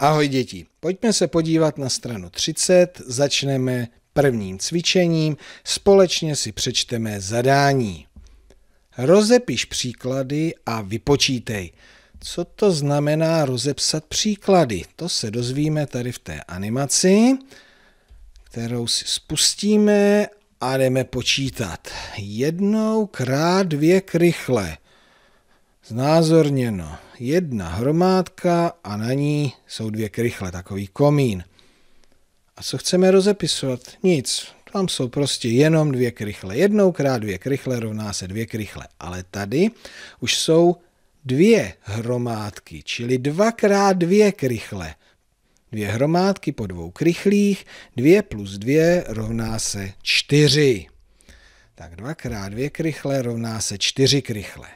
Ahoj děti, pojďme se podívat na stranu 30, začneme prvním cvičením, společně si přečteme zadání. Rozepiš příklady a vypočítej. Co to znamená rozepsat příklady? To se dozvíme tady v té animaci, kterou si spustíme a jdeme počítat. Jednou krát dvě krychle. Znázorněno jedna hromádka a na ní jsou dvě krychle, takový komín. A co chceme rozepisovat? Nic. Tam jsou prostě jenom dvě krychle. Jednou krát dvě krychle rovná se dvě krychle. Ale tady už jsou dvě hromádky, čili dvakrát dvě krychle. Dvě hromádky po dvou krychlích, dvě plus dvě rovná se čtyři. Tak dvakrát dvě krychle rovná se čtyři krychle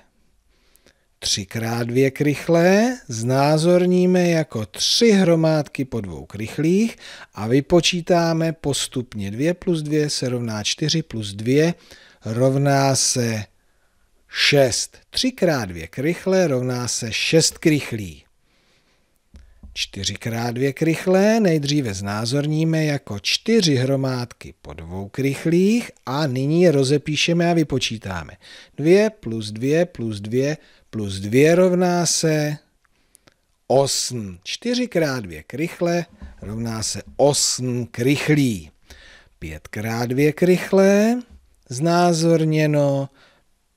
třikrát dvě krychlé znázorníme jako tři hromádky po dvou krychlích a vypočítáme postupně 2 plus 2 se rovná 4 plus 2 rovná se 6. Třikrát dvě krychlé rovná se 6 krychlí. Čtyřikrát dvě krychlé nejdříve znázorníme jako čtyři hromádky po dvou krychlích a nyní je rozepíšeme a vypočítáme. 2 plus 2 plus 2 plus 2 rovná se 8. Čtyřikrát dvě krychlé rovná se 8 krychlí. Pětkrát dvě krychlé znázorněno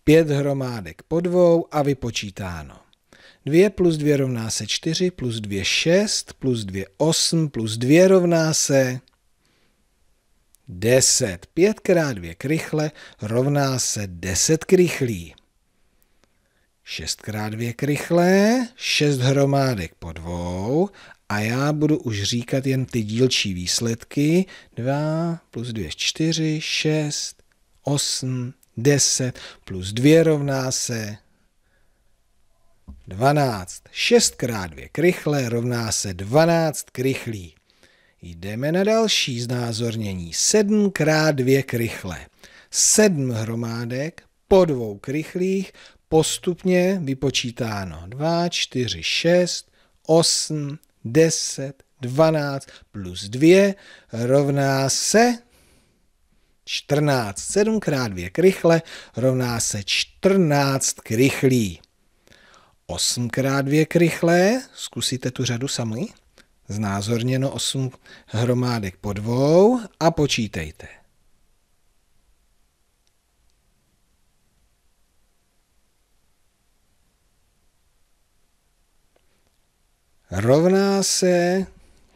5 hromádek po dvou a vypočítáno. 2 plus 2 rovná se 4, plus 2 6, plus 2 8, plus 2 rovná se 10. 5 krát 2 krychle rovná se 10 krychlí. 6 krát 2 krychle, 6 hromádek po dvou a já budu už říkat jen ty dílčí výsledky. 2 plus 2 4, 6, 8, 10 plus 2 rovná se 10. 12. 6 krát 2 krychle rovná se 12 krychlí. Jdeme na další znázornění. 7 krát 2 krychle. 7 hromádek po dvou krychlích postupně vypočítáno. 2, 4, 6, 8, 10, 12 plus 2 rovná se 14. 7 krát 2 krychle rovná se 14 krychlí. 8x2 rychlé, zkusíte tu řadu sami, znázorněno 8 hromádek po dvou a počítejte. Rovná se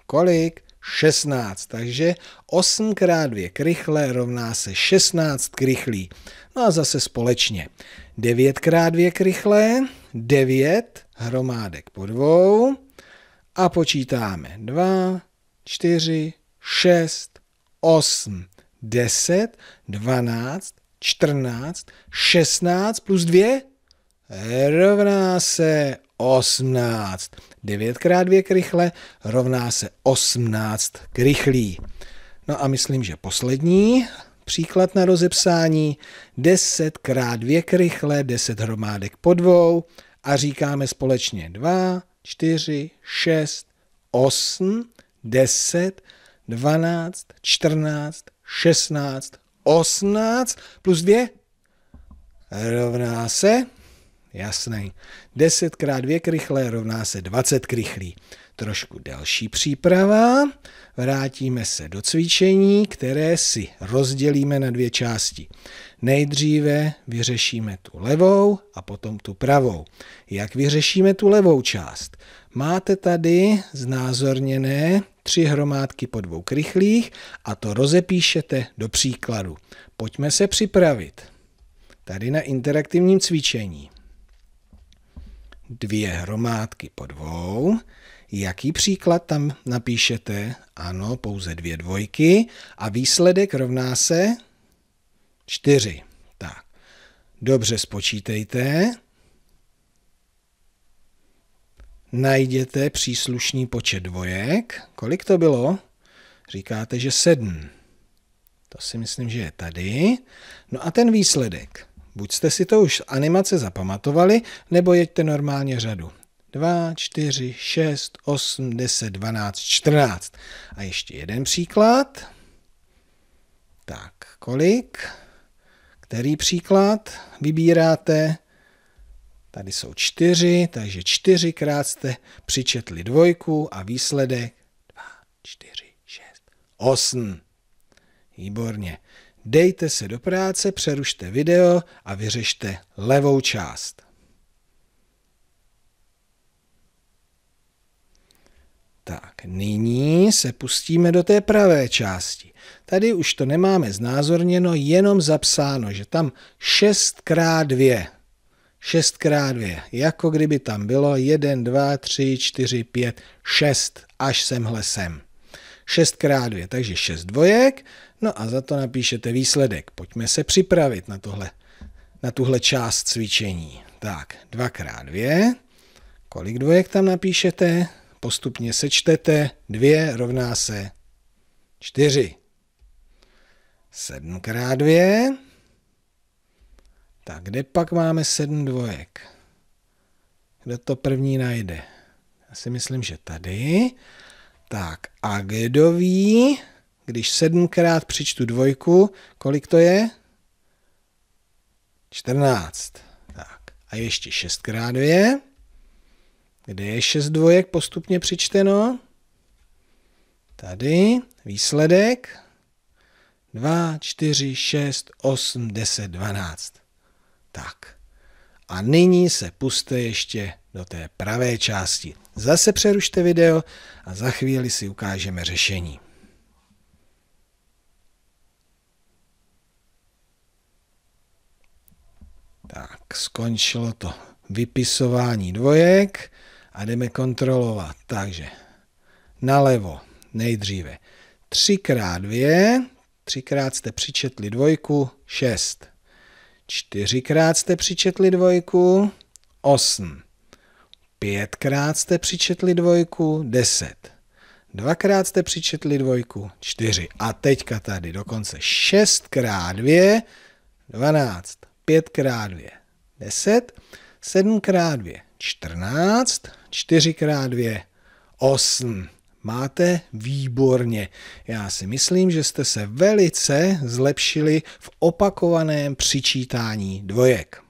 kolik? 16. Takže 8 x 2 krychle rovná se 16 krychlí. No a zase společně. 9 x 2 krychle, 9 hromádek po dvou a počítáme 2, 4, 6, 8, 10, 12, 14, 16 plus 2 rovná se 18. 9 krát 2 krychle rovná se 18 krychlí. No a myslím, že poslední příklad na rozepsání. 10 krát 2 krychle, 10 hromádek po dvou a říkáme společně 2, 4, 6, 8, 10, 12, 14, 16, 18 plus 2 rovná se Jasný. 10 krát 2 krychlé rovná se 20 krychlí. Trošku delší příprava. Vrátíme se do cvičení, které si rozdělíme na dvě části. Nejdříve vyřešíme tu levou a potom tu pravou. Jak vyřešíme tu levou část? Máte tady znázorněné tři hromádky po dvou krychlích a to rozepíšete do příkladu. Pojďme se připravit. Tady na interaktivním cvičení dvě hromádky po dvou. Jaký příklad tam napíšete? Ano, pouze dvě dvojky a výsledek rovná se čtyři. Tak, dobře spočítejte. Najděte příslušný počet dvojek. Kolik to bylo? Říkáte, že sedm. To si myslím, že je tady. No a ten výsledek. Buď jste si to už z animace zapamatovali, nebo jeďte normálně řadu. 2, 4, 6, 8, 10, 12, 14. A ještě jeden příklad. Tak, kolik? Který příklad vybíráte? Tady jsou čtyři, takže čtyřikrát jste přičetli dvojku a výsledek 2, 4, 6, 8. Výborně. Dejte se do práce, přerušte video a vyřešte levou část. Tak, nyní se pustíme do té pravé části. Tady už to nemáme znázorněno, jenom zapsáno, že tam 6x2. 6x2, jako kdyby tam bylo 1, 2, 3, 4, 5, 6, až semhle sem. Hlesem. 6 x 2, takže 6 dvojek. No a za to napíšete výsledek. Pojďme se připravit na, tohle, na tuhle část cvičení. Tak, 2 x 2. Kolik dvojek tam napíšete? Postupně sečtete. 2 rovná se 4. 7 x 2. Tak kde pak máme 7 dvojek? Kde to první najde? Já si myslím, že tady. Tak a kdo ví, když sedmkrát přičtu dvojku, kolik to je? 14. Tak. A ještě šestkrát dvě. Kde je šest dvojek postupně přičteno? Tady. Výsledek. 2, 4, 6, 8, 10, 12. Tak. A nyní se puste ještě do té pravé části. Zase přerušte video a za chvíli si ukážeme řešení. Tak, skončilo to vypisování dvojek a jdeme kontrolovat. Takže nalevo nejdříve 3x2, 3x jste přičetli dvojku, 6. 4x jste přičetli dvojku, 8. Pětkrát jste přičetli dvojku, deset. Dvakrát jste přičetli dvojku, čtyři. A teďka tady dokonce šestkrát dvě, dvanáct. Pětkrát dvě, deset. Sedmkrát dvě, čtrnáct. Čtyřikrát dvě, osm. Máte výborně. Já si myslím, že jste se velice zlepšili v opakovaném přičítání dvojek.